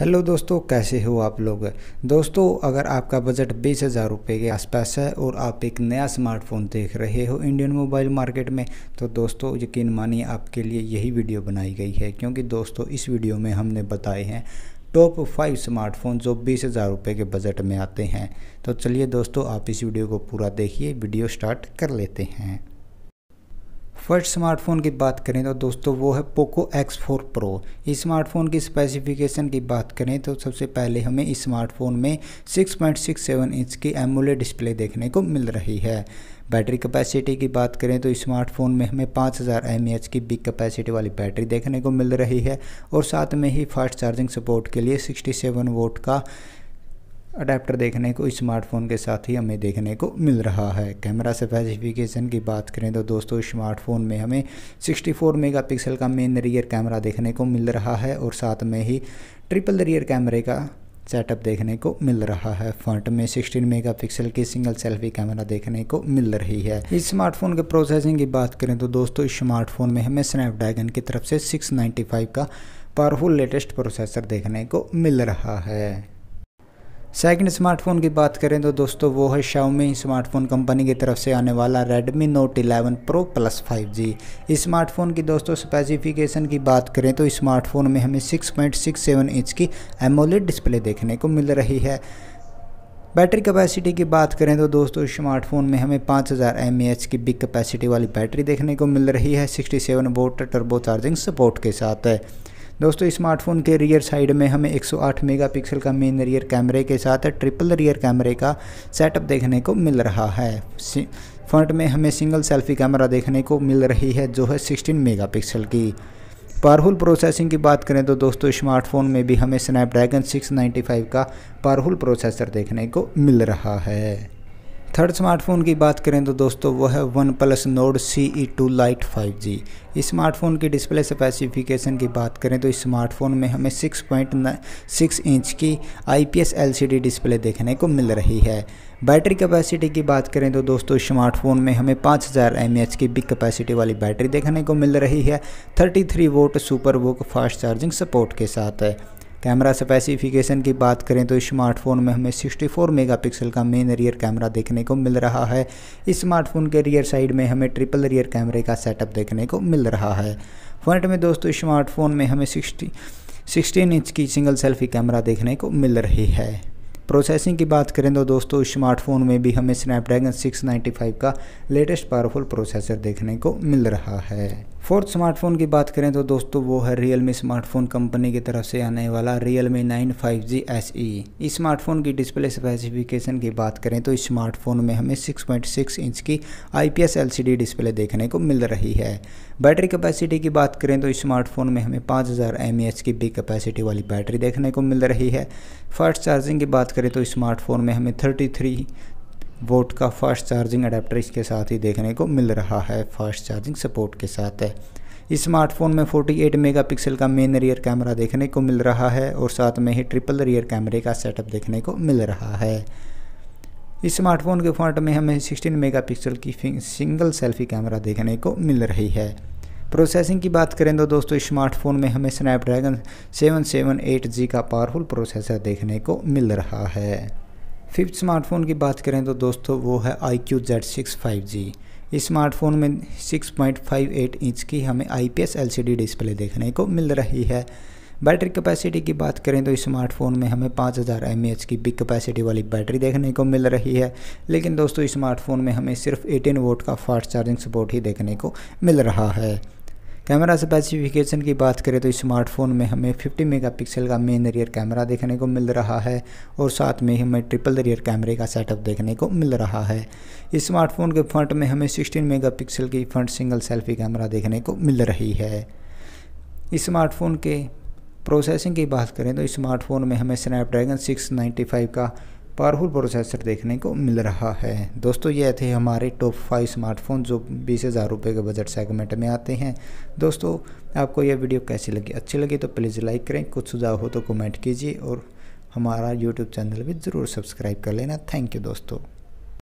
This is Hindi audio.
हेलो दोस्तों कैसे हो आप लोग दोस्तों अगर आपका बजट बीस हज़ार रुपये के आसपास है और आप एक नया स्मार्टफोन देख रहे हो इंडियन मोबाइल मार्केट में तो दोस्तों यकीन मानिए आपके लिए यही वीडियो बनाई गई है क्योंकि दोस्तों इस वीडियो में हमने बताए हैं टॉप फाइव स्मार्टफोन जो बीस हज़ार रुपये के बजट में आते हैं तो चलिए दोस्तों आप इस वीडियो को पूरा देखिए वीडियो स्टार्ट कर लेते हैं फर्स्ट स्मार्टफ़ोन की बात करें तो दोस्तों वो है पोको एक्स फोर प्रो इस स्मार्टफ़ोन की स्पेसिफिकेशन की बात करें तो सबसे पहले हमें इस स्मार्टफ़ोन में 6.67 इंच की एमुलेट डिस्प्ले देखने को मिल रही है बैटरी कैपेसिटी की बात करें तो स्मार्टफ़ोन में हमें 5000 हज़ार की बिग कैपेसिटी वाली बैटरी देखने को मिल रही है और साथ में ही फास्ट चार्जिंग सपोर्ट के लिए 67 वोट का अडेप्टर देखने को स्मार्टफोन के साथ ही हमें देखने को मिल रहा है कैमरा स्पेसिफिकेशन की बात करें तो दोस्तों स्मार्टफोन में हमें 64 मेगापिक्सल का मेन रियर कैमरा देखने को मिल रहा है और साथ में ही ट्रिपल रियर कैमरे का सेटअप देखने को मिल रहा है फ्रंट में 16 मेगापिक्सल की सिंगल सेल्फी कैमरा देखने को मिल रही है इस स्मार्टफोन के प्रोसेसिंग की बात करें तो दोस्तों इस स्मार्टफोन में हमें स्नैपड्रैगन की तरफ से सिक्स का पावरफुल लेटेस्ट प्रोसेसर देखने को मिल रहा है सेकंड स्मार्टफोन की बात करें तो दोस्तों वो है शाओमी स्मार्टफोन कंपनी की तरफ से आने वाला Redmi Note 11 Pro Plus 5G इस स्मार्टफोन की दोस्तों स्पेसिफिकेशन की बात करें तो इस स्मार्टफोन में हमें 6.67 इंच की एमोलेड डिस्प्ले देखने को मिल रही है बैटरी कैपेसिटी की बात करें तो दोस्तों स्मार्टफोन में हमें 5000 हज़ार की बिग कैपेसिटी वाली बैटरी देखने को मिल रही है 67 seven watt turbo charging support के साथ है दोस्तों स्मार्टफोन के रियर साइड में हमें 108 मेगापिक्सल का मेन रियर कैमरे के साथ ट्रिपल रियर कैमरे का सेटअप देखने को मिल रहा है फ्रंट में हमें सिंगल सेल्फी कैमरा देखने को मिल रही है जो है 16 मेगापिक्सल की पारहुल प्रोसेसिंग की बात करें तो दोस्तों स्मार्टफोन में भी हमें स्नैपड्रैगन सिक्स का पारहुल प्रोसेसर देखने को मिल रहा है थर्ड स्मार्टफोन की बात करें तो दोस्तों वो है OnePlus Nord C E two lite five G इस स्मार्टफोन की डिस्प्ले स्पेसिफिकेशन की बात करें तो इस स्मार्टफोन में हमें सिक्स पॉइंट सिक्स इंच की I P S L C D display देखने को मिल रही है बैटरी कैपेसिटी की बात करें तो दोस्तों स्मार्टफोन में हमें 5000 हज़ार की बिग कैपेसिटी वाली बैटरी देखने को मिल रही है 33 watt super VOOC fast charging support के साथ है कैमरा स्पेसिफिकेशन की बात करें तो स्मार्टफोन में हमें 64 मेगापिक्सल का मेन रियर कैमरा देखने को मिल रहा है इस स्मार्टफोन के रियर साइड में हमें ट्रिपल रियर कैमरे का सेटअप देखने को मिल रहा है फ्रंट में दोस्तों स्मार्टफोन में हमें सिक्सटी सिक्सटीन इंच की सिंगल सेल्फी कैमरा देखने को मिल रही है प्रोसेसिंग की बात करें तो दोस्तों स्मार्टफोन में भी हमें स्नैपड्रैगन 695 का लेटेस्ट पावरफुल प्रोसेसर देखने को मिल रहा है फोर्थ स्मार्टफोन की बात करें तो दोस्तों वो है रियल मी स्मार्टफोन कंपनी की तरफ से आने वाला Realme nine five G S E इस स्मार्टफोन की डिस्प्ले स्पेसिफिकेशन की बात करें तो इस स्मार्टफोन में हमें 6.6 इंच की आईपीएस एलसीडी डिस्प्ले देखने को मिल रही है बैटरी कैपेसिटी की बात करें तो इस स्मार्टफोन में हमें 5000 हज़ार की बिग कैपेसिटी वाली बैटरी देखने को मिल रही है फास्ट चार्जिंग की बात करें तो स्मार्टफोन में हमें थर्टी थ्री बोट का फास्ट चार्जिंग अडेप्टर इसके साथ ही देखने को मिल रहा है फास्ट चार्जिंग सपोर्ट के साथ है इस स्मार्टफोन में 48 मेगापिक्सल का मेन रियर कैमरा देखने को मिल रहा है और साथ में ही ट्रिपल रियर कैमरे का सेटअप देखने को मिल रहा है इस स्मार्टफोन के फ्रंट में हमें 16 मेगापिक्सल की सिंगल सेल्फी कैमरा देखने को मिल रही है प्रोसेसिंग की बात करें तो दोस्तों इस स्मार्टफोन में हमें Snapdragon seven seven eight G का पावरफुल प्रोसेसर देखने को मिल रहा है फिफ्थ स्मार्टफोन की बात करें तो दोस्तों वो है iQOO Z six five G इस स्मार्टफोन में 6.58 इंच की हमें सी डी डिस्प्ले देखने को मिल रही है बैटरी कैपेसिटी की बात करें तो इस स्मार्टफोन में हमें 5000 हज़ार की बिग कैपेसिटी वाली बैटरी देखने को मिल रही है लेकिन दोस्तों इस स्मार्टफोन में हमें सिर्फ 18 वोट का फास्ट चार्जिंग सपोर्ट ही देखने को मिल रहा है कैमरा स्पेसिफिकेशन की बात करें तो स्मार्टफोन में हमें 50 मेगापिक्सल का मेन रियर कैमरा देखने को मिल रहा है और साथ में हमें ट्रिपल रियर कैमरे का सेटअप देखने को मिल रहा है इस स्मार्टफोन के फ्रंट में हमें 16 मेगापिक्सल की फ्रंट सिंगल सेल्फी कैमरा देखने को मिल रही है इस स्मार्टफोन के प्रोसेसिंग की बात करें तो स्मार्टफोन में हमें स्नैपड्रैगन सिक्स का पावरफुल प्रोसेसर देखने को मिल रहा है दोस्तों ये थे हमारे टॉप फाइव स्मार्टफोन जो बीस हज़ार रुपये के बजट सेगमेंट में आते हैं दोस्तों आपको यह वीडियो कैसी लगी अच्छी लगी तो प्लीज़ लाइक करें कुछ सुझाव हो तो कमेंट कीजिए और हमारा यूट्यूब चैनल भी ज़रूर सब्सक्राइब कर लेना थैंक यू दोस्तों